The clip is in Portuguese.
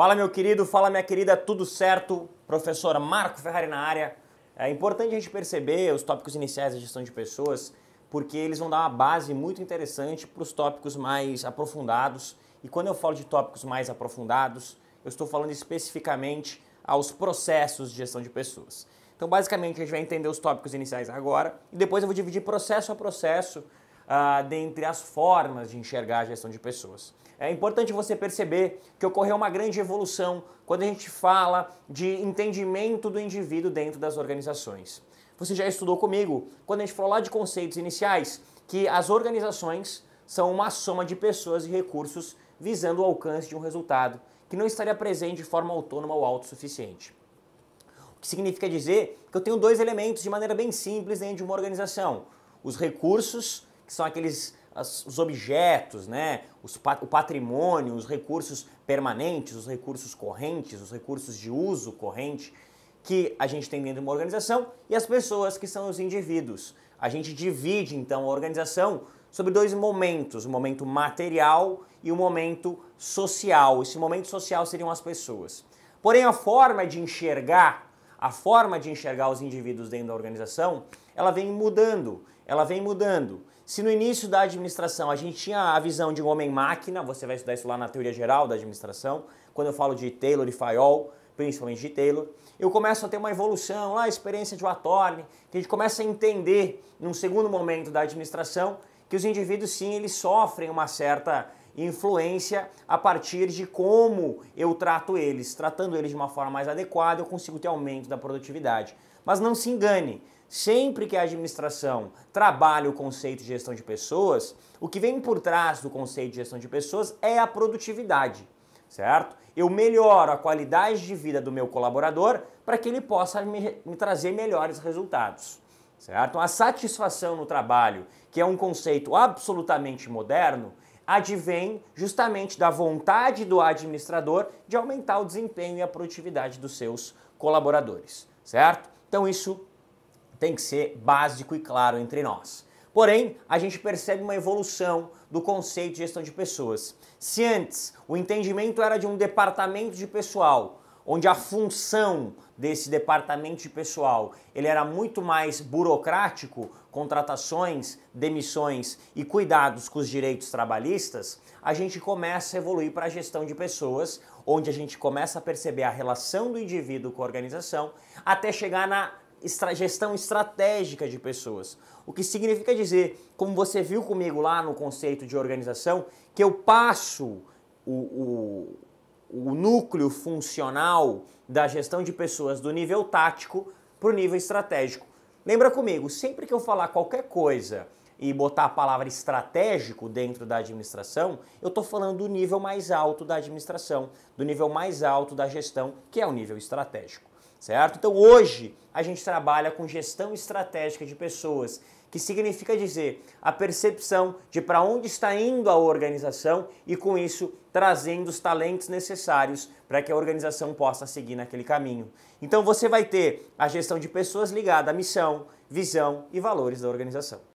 Fala meu querido, fala minha querida, tudo certo? Professor Marco Ferrari na área. É importante a gente perceber os tópicos iniciais da gestão de pessoas, porque eles vão dar uma base muito interessante para os tópicos mais aprofundados. E quando eu falo de tópicos mais aprofundados, eu estou falando especificamente aos processos de gestão de pessoas. Então, basicamente, a gente vai entender os tópicos iniciais agora e depois eu vou dividir processo a processo ah, dentre as formas de enxergar a gestão de pessoas. É importante você perceber que ocorreu uma grande evolução quando a gente fala de entendimento do indivíduo dentro das organizações. Você já estudou comigo quando a gente falou lá de conceitos iniciais que as organizações são uma soma de pessoas e recursos visando o alcance de um resultado que não estaria presente de forma autônoma ou autossuficiente. O que significa dizer que eu tenho dois elementos de maneira bem simples dentro de uma organização: os recursos que são aqueles as, os objetos, né? Os, o patrimônio, os recursos permanentes, os recursos correntes, os recursos de uso corrente que a gente tem dentro de uma organização e as pessoas que são os indivíduos. A gente divide então a organização sobre dois momentos, o momento material e o momento social. Esse momento social seriam as pessoas. Porém, a forma de enxergar, a forma de enxergar os indivíduos dentro da organização, ela vem mudando, ela vem mudando. Se no início da administração a gente tinha a visão de um homem-máquina, você vai estudar isso lá na teoria geral da administração, quando eu falo de Taylor e Fayol, principalmente de Taylor, eu começo a ter uma evolução lá, a experiência de Watorne, que a gente começa a entender, num segundo momento da administração, que os indivíduos sim, eles sofrem uma certa influência a partir de como eu trato eles. Tratando eles de uma forma mais adequada, eu consigo ter aumento da produtividade. Mas não se engane, sempre que a administração trabalha o conceito de gestão de pessoas, o que vem por trás do conceito de gestão de pessoas é a produtividade, certo? Eu melhoro a qualidade de vida do meu colaborador para que ele possa me, me trazer melhores resultados, certo? A satisfação no trabalho, que é um conceito absolutamente moderno, advém justamente da vontade do administrador de aumentar o desempenho e a produtividade dos seus colaboradores, certo? Então isso tem que ser básico e claro entre nós. Porém, a gente percebe uma evolução do conceito de gestão de pessoas. Se antes o entendimento era de um departamento de pessoal onde a função desse departamento de pessoal ele era muito mais burocrático, contratações, demissões e cuidados com os direitos trabalhistas, a gente começa a evoluir para a gestão de pessoas, onde a gente começa a perceber a relação do indivíduo com a organização, até chegar na Estra gestão estratégica de pessoas. O que significa dizer, como você viu comigo lá no conceito de organização, que eu passo o, o o núcleo funcional da gestão de pessoas do nível tático para o nível estratégico. Lembra comigo, sempre que eu falar qualquer coisa e botar a palavra estratégico dentro da administração, eu estou falando do nível mais alto da administração, do nível mais alto da gestão, que é o nível estratégico certo? Então hoje a gente trabalha com gestão estratégica de pessoas, que significa dizer a percepção de para onde está indo a organização e com isso trazendo os talentos necessários para que a organização possa seguir naquele caminho. Então você vai ter a gestão de pessoas ligada à missão, visão e valores da organização.